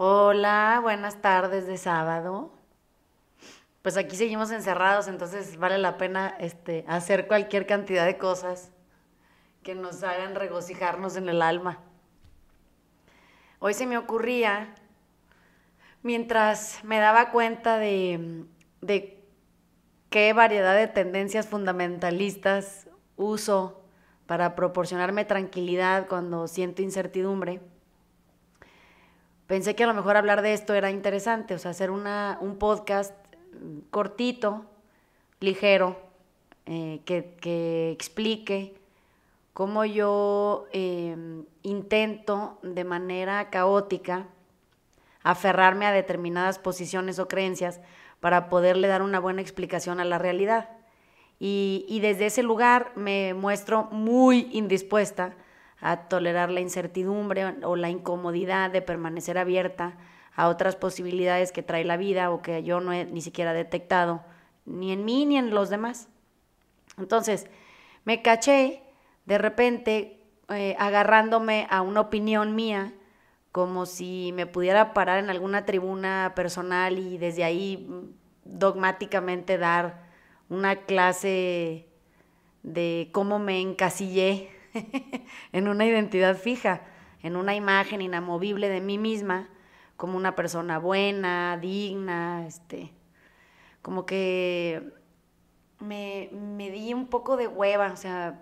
Hola, buenas tardes de sábado. Pues aquí seguimos encerrados, entonces vale la pena este, hacer cualquier cantidad de cosas que nos hagan regocijarnos en el alma. Hoy se me ocurría, mientras me daba cuenta de, de qué variedad de tendencias fundamentalistas uso para proporcionarme tranquilidad cuando siento incertidumbre, pensé que a lo mejor hablar de esto era interesante, o sea, hacer un podcast cortito, ligero, eh, que, explique cómo yo em, intento de manera caótica aferrarme a determinadas posiciones o creencias para poderle dar una buena explicación a la realidad. Y, y desde ese lugar me muestro muy indispuesta a tolerar la incertidumbre o la incomodidad de permanecer abierta a otras posibilidades que trae la vida o que yo no he ni siquiera detectado, ni en mí ni en los demás. Entonces, me caché de repente eh, agarrándome a una opinión mía, como si me pudiera parar en alguna tribuna personal y desde ahí mm, dogmáticamente dar una clase de cómo me encasillé en una identidad fija, en una imagen inamovible de mí misma, como una persona buena, digna, este, como que me, di un poco de hueva, o sea,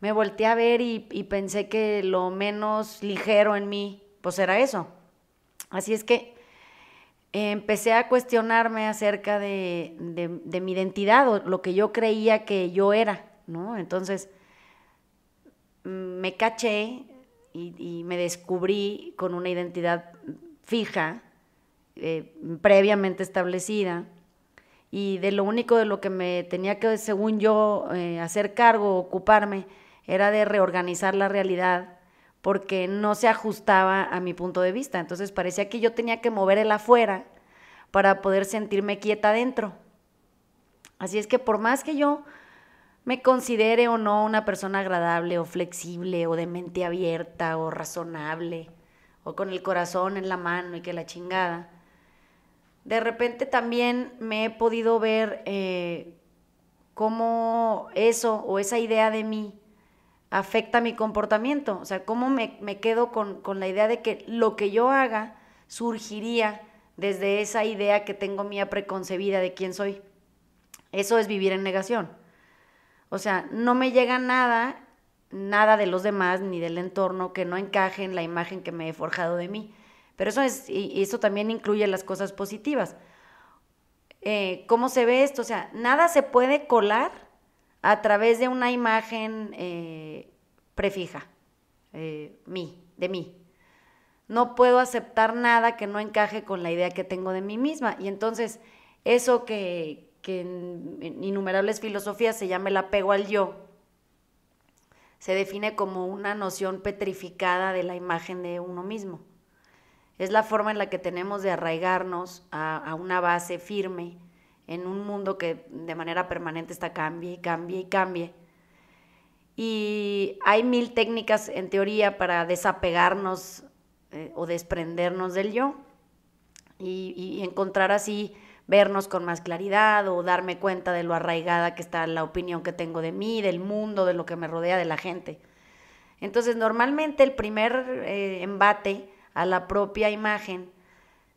me volteé a ver y, pensé que lo menos ligero en mí, pues era eso. Así es que empecé a cuestionarme acerca de, de, mi identidad o lo que yo creía que yo era, ¿no? Entonces, me caché y, me descubrí con una identidad fija, eh, previamente establecida, y de lo único de lo que me tenía que, según yo, eh, hacer cargo, ocuparme, era de reorganizar la realidad porque no se ajustaba a mi punto de vista. Entonces parecía que yo tenía que mover el afuera para poder sentirme quieta adentro. Así es que por más que yo me considere o no una persona agradable o flexible o de mente abierta o razonable o con el corazón en la mano y que la chingada. De repente también me he podido ver eh, cómo eso o esa idea de mí afecta mi comportamiento, o sea, cómo me, quedo con, con la idea de que lo que yo haga surgiría desde esa idea que tengo mía preconcebida de quién soy. Eso es vivir en negación. O sea, no me llega nada, nada de los demás ni del entorno que no encaje en la imagen que me he forjado de mí. Pero eso es, y eso también incluye las cosas positivas. Eh, ¿Cómo se ve esto? O sea, nada se puede colar a través de una imagen eh, prefija, eh, mí, de mí. No puedo aceptar nada que no encaje con la idea que tengo de mí misma. Y entonces, eso que, que en, innumerables filosofías se llama el apego al yo, se define como una noción petrificada de la imagen de uno mismo. Es la forma en la que tenemos de arraigarnos a, una base firme en un mundo que de manera permanente está cambiando y cambia y cambie. Y hay mil técnicas en teoría para desapegarnos eh, o desprendernos del yo y encontrar así vernos con más claridad o darme cuenta de lo arraigada que está la opinión que tengo de mí, del mundo, de lo que me rodea, de la gente. Entonces, normalmente el primer eh, embate a la propia imagen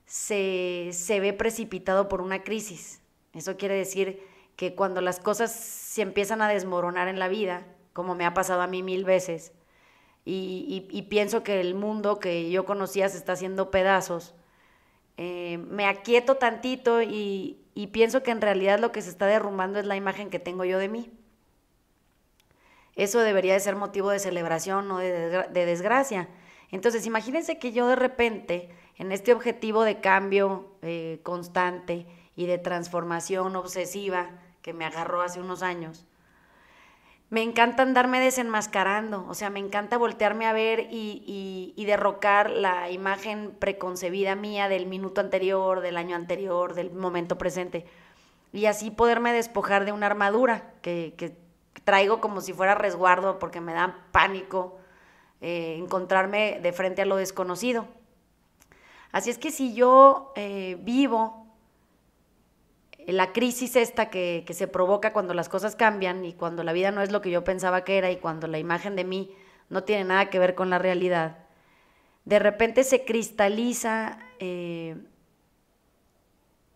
se, se ve precipitado por una crisis. Eso quiere decir que cuando las cosas se empiezan a desmoronar en la vida, como me ha pasado a mí mil veces, y, pienso que el mundo que yo conocía se está haciendo pedazos, eh, me aquieto tantito y, pienso que en realidad lo que se está derrumbando es la imagen que tengo yo de mí. Eso debería de ser motivo de celebración o de, desgracia. Entonces, imagínense que yo de repente, en este objetivo de cambio eh, constante y de transformación obsesiva que me agarró hace unos años, me encanta andarme desenmascarando, o sea, me encanta voltearme a ver y, derrocar la imagen preconcebida mía del minuto anterior, del año anterior, del momento presente. Y así poderme despojar de una armadura que, traigo como si fuera resguardo porque me da pánico eh, encontrarme de frente a lo desconocido. Así es que si yo eh, vivo la crisis esta que, se provoca cuando las cosas cambian y cuando la vida no es lo que yo pensaba que era y cuando la imagen de mí no tiene nada que ver con la realidad, de repente se cristaliza eh,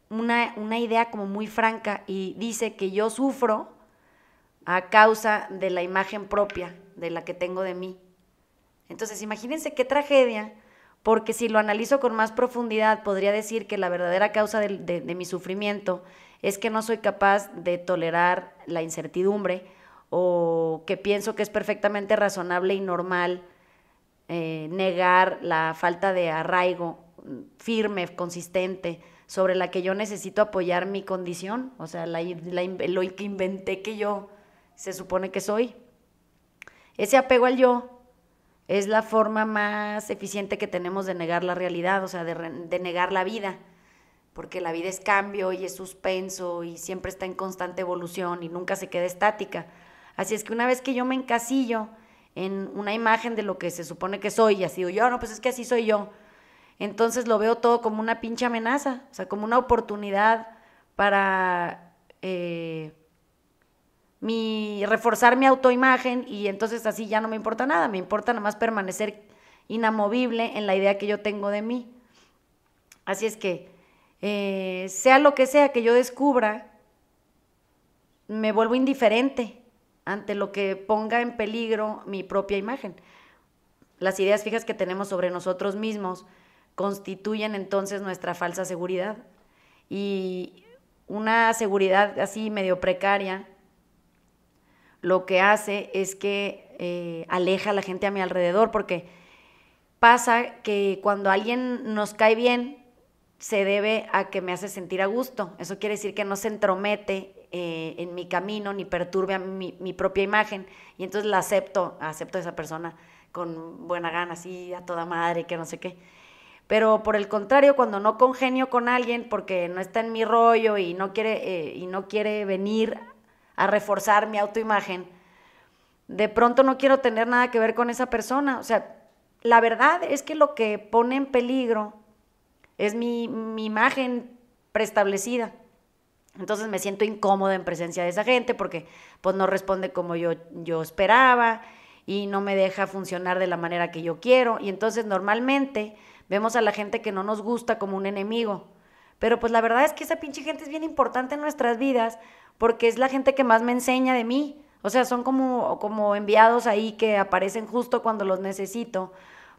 una, una idea como muy franca y dice que yo sufro a causa de la imagen propia de la que tengo de mí. Entonces, imagínense qué tragedia porque si lo analizo con más profundidad, podría decir que la verdadera causa de, mi sufrimiento es que no soy capaz de tolerar la incertidumbre o que pienso que es perfectamente razonable y normal eh, negar la falta de arraigo firme, consistente, sobre la que yo necesito apoyar mi condición, o sea, lo que inventé que yo se supone que soy. Ese apego al yo es la forma más eficiente que tenemos de negar la realidad, o sea, de, negar la vida, porque la vida es cambio y es suspenso y siempre está en constante evolución y nunca se queda estática. Así es que una vez que yo me encasillo en una imagen de lo que se supone que soy, y así digo yo, no, pues es que así soy yo, entonces lo veo todo como una pinche amenaza, o sea, como una oportunidad para eh, mi reforzar mi autoimagen y entonces así ya no me importa nada, me importa nada más permanecer inamovible en la idea que yo tengo de mí. Así es que, eh, sea lo que sea que yo descubra, me vuelvo indiferente ante lo que ponga en peligro mi propia imagen. Las ideas fijas que tenemos sobre nosotros mismos constituyen entonces nuestra falsa seguridad. Y una seguridad así medio precaria lo que hace es que eh, aleja a la gente a mi alrededor, porque pasa que cuando alguien nos cae bien, se debe a que me hace sentir a gusto. Eso quiere decir que no se entromete eh, en mi camino ni perturbe a mi, propia imagen. Y entonces la acepto, acepto a esa persona con buena gana, así a toda madre, que no sé qué. Pero por el contrario, cuando no congenio con alguien porque no está en mi rollo y no quiere, eh, y no quiere venir a reforzar mi autoimagen, de pronto no quiero tener nada que ver con esa persona. O sea, la verdad es que lo que pone en peligro es mi, imagen preestablecida. Entonces me siento incómoda en presencia de esa gente porque pues no responde como yo, yo esperaba y no me deja funcionar de la manera que yo quiero. Y entonces normalmente vemos a la gente que no nos gusta como un enemigo. Pero pues la verdad es que esa pinche gente es bien importante en nuestras vidas porque es la gente que más me enseña de mí. O sea, son como, como enviados ahí que aparecen justo cuando los necesito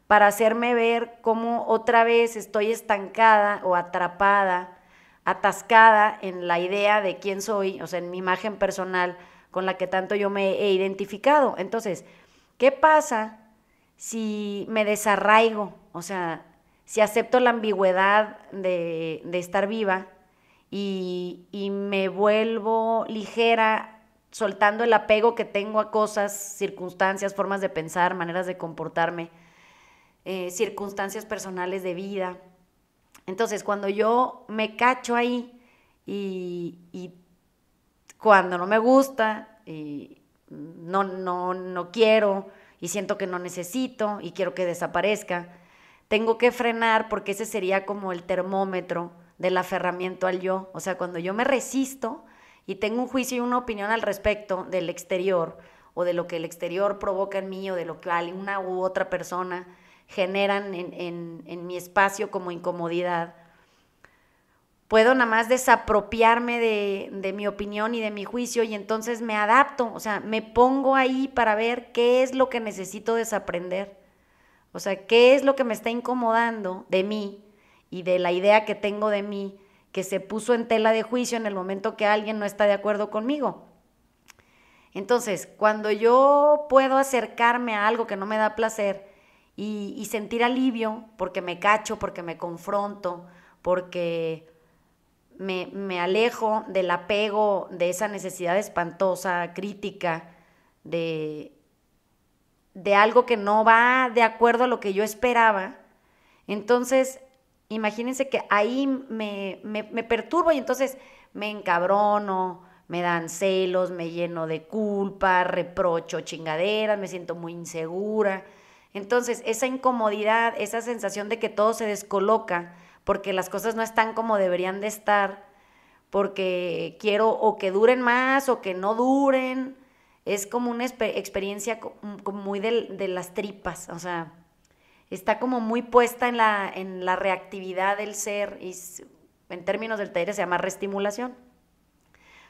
para hacerme ver cómo otra vez estoy estancada o atrapada, atascada en la idea de quién soy, o sea, en mi imagen personal con la que tanto yo me he identificado. Entonces, ¿qué pasa si me desarraigo? O sea, si acepto la ambigüedad de, de estar viva, y, me vuelvo ligera soltando el apego que tengo a cosas, circunstancias, formas de pensar, maneras de comportarme, eh, circunstancias personales de vida. Entonces, cuando yo me cacho ahí y, y cuando no me gusta y no, no, no quiero y siento que no necesito y quiero que desaparezca, tengo que frenar porque ese sería como el termómetro del aferramiento al yo. O sea, cuando yo me resisto y tengo un juicio y una opinión al respecto del exterior o de lo que el exterior provoca en mí o de lo que una u otra persona generan en, mi espacio como incomodidad, puedo nada más desapropiarme de, de mi opinión y de mi juicio y entonces me adapto, o sea, me pongo ahí para ver qué es lo que necesito desaprender, o sea, qué es lo que me está incomodando de mí y de la idea que tengo de mí que se puso en tela de juicio en el momento que alguien no está de acuerdo conmigo. Entonces, cuando yo puedo acercarme a algo que no me da placer y, sentir alivio porque me cacho, porque me confronto, porque me, alejo del apego, de esa necesidad espantosa, crítica, de, de algo que no va de acuerdo a lo que yo esperaba, entonces imagínense que ahí me, perturbo y entonces me encabrono, me dan celos, me lleno de culpa, reprocho chingaderas, me siento muy insegura. Entonces, esa incomodidad, esa sensación de que todo se descoloca, porque las cosas no están como deberían de estar, porque quiero o que duren más o que no duren, es como una experiencia muy de, de las tripas, o sea, está como muy puesta en la, reactividad del ser y en términos del taller se llama reestimulación.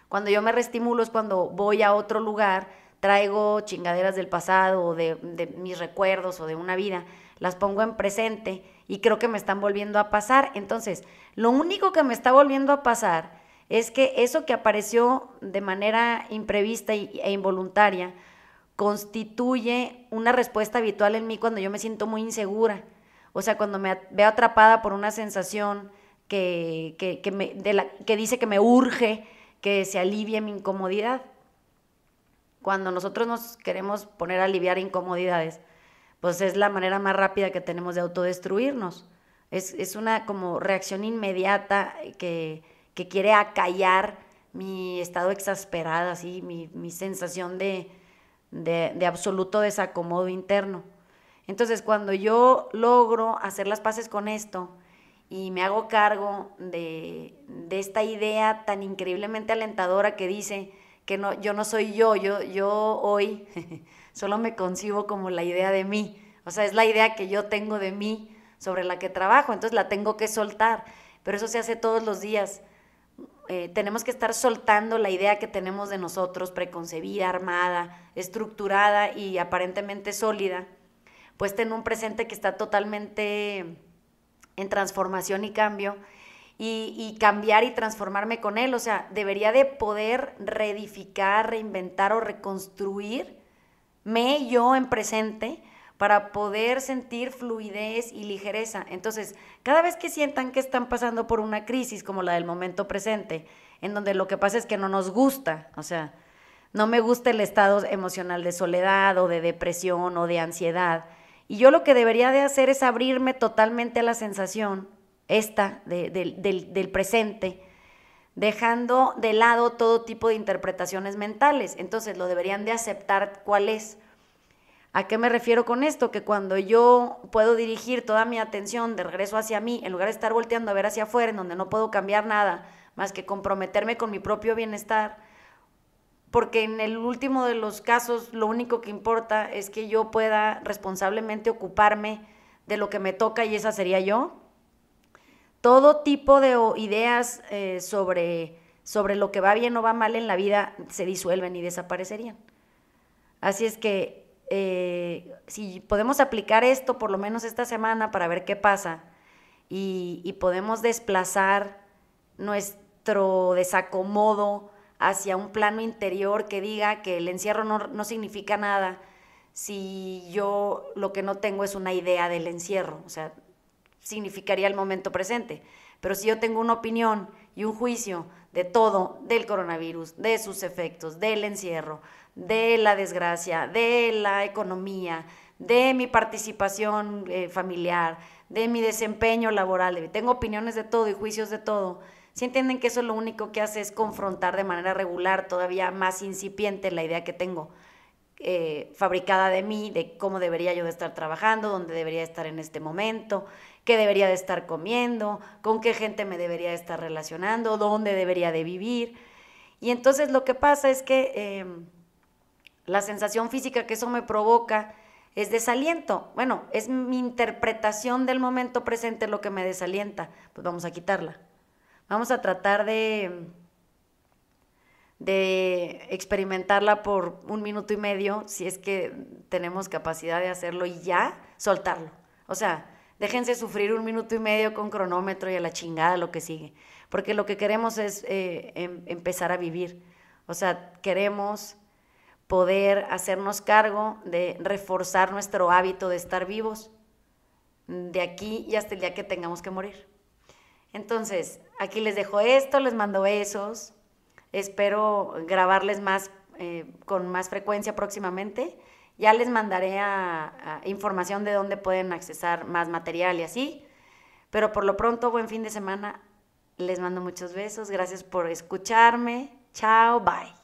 Cuando yo me reestimulo es cuando voy a otro lugar, traigo chingaderas del pasado o de mis recuerdos o de una vida, las pongo en presente y creo que me están volviendo a pasar. Entonces, lo único que me está volviendo a pasar es que eso que apareció de manera imprevista e involuntaria, constituye una respuesta habitual en mí cuando yo me siento muy insegura, o sea, cuando me veo atrapada por una sensación que, de la, que dice que me urge que se alivie mi incomodidad. Cuando nosotros nos queremos poner a aliviar incomodidades, pues es la manera más rápida que tenemos de autodestruirnos. Es, es una como reacción inmediata que, que quiere acallar mi estado exasperado, así, mi sensación de, de, absoluto desacomodo interno. Entonces, cuando yo logro hacer las paces con esto y me hago cargo de, esta idea tan increíblemente alentadora que dice que no, yo no soy yo, yo, yo hoy solo me concibo como la idea de mí, o sea, es la idea que yo tengo de mí sobre la que trabajo, entonces la tengo que soltar, pero eso se hace todos los días. Eh, tenemos que estar soltando la idea que tenemos de nosotros, preconcebida, armada, estructurada y aparentemente sólida, pues en un presente que está totalmente en transformación y cambio, y, cambiar y transformarme con él. O sea, debería de poder reedificar, reinventar o reconstruirme yo en presente para poder sentir fluidez y ligereza. Entonces, cada vez que sientan que están pasando por una crisis como la del momento presente, en donde lo que pasa es que no nos gusta, o sea, no me gusta el estado emocional de soledad o de depresión o de ansiedad. Y yo lo que debería de hacer es abrirme totalmente a la sensación, esta, del presente, dejando de lado todo tipo de interpretaciones mentales. Entonces lo deberían de aceptar cuál es. ¿A qué me refiero con esto? Que cuando yo puedo dirigir toda mi atención de regreso hacia mí, en lugar de estar volteando a ver hacia afuera, en donde no puedo cambiar nada más que comprometerme con mi propio bienestar, porque en el último de los casos lo único que importa es que yo pueda responsablemente ocuparme de lo que me toca y esa sería yo. Todo tipo de ideas eh, sobre, sobre lo que va bien o va mal en la vida se disuelven y desaparecerían. Así es que eh, si podemos aplicar esto por lo menos esta semana para ver qué pasa y, podemos desplazar nuestro desacomodo hacia un plano interior que diga que el encierro no, no significa nada si yo lo que no tengo es una idea del encierro, o sea, significaría el momento presente. Pero si yo tengo una opinión y un juicio de todo, del coronavirus, de sus efectos, del encierro, de la desgracia, de la economía, de mi participación eh, familiar, de mi desempeño laboral, tengo opiniones de todo y juicios de todo. Si entienden que eso lo único que hace es confrontar de manera regular, todavía más incipiente, la idea que tengo eh, fabricada de mí, de cómo debería yo estar trabajando, dónde debería estar en este momento, qué debería de estar comiendo, con qué gente me debería estar relacionando, dónde debería de vivir. Y entonces lo que pasa es que... Eh, la sensación física que eso me provoca es desaliento. Bueno, es mi interpretación del momento presente lo que me desalienta. Pues vamos a quitarla. Vamos a tratar de, de experimentarla por un minuto y medio, si es que tenemos capacidad de hacerlo y ya soltarlo. O sea, déjense sufrir un minuto y medio con cronómetro y a la chingada lo que sigue. Porque lo que queremos es eh, em, empezar a vivir. O sea, queremos poder hacernos cargo de reforzar nuestro hábito de estar vivos de aquí y hasta el día que tengamos que morir. Entonces, aquí les dejo esto, les mando besos, espero grabarles más eh, con más frecuencia próximamente. Ya les mandaré información de dónde pueden accesar más material y así. Pero por lo pronto, buen fin de semana. Les mando muchos besos. Gracias por escucharme. Chao, bye.